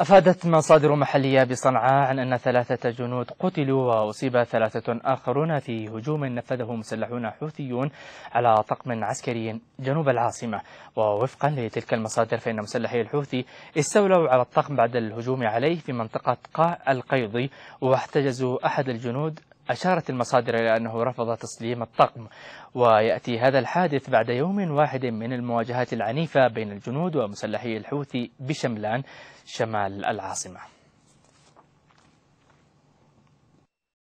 أفادت مصادر محلية بصنعاء عن أن ثلاثة جنود قتلوا وأصيب ثلاثة آخرون في هجوم نفذه مسلحون حوثيون على طقم عسكري جنوب العاصمة ووفقا لتلك المصادر فإن مسلحي الحوثي استولوا على الطقم بعد الهجوم عليه في منطقة قاع القيضي واحتجزوا أحد الجنود أشارت المصادر إلى أنه رفض تسليم الطقم ويأتي هذا الحادث بعد يوم واحد من المواجهات العنيفة بين الجنود ومسلحي الحوثي بشملان شمال العاصمة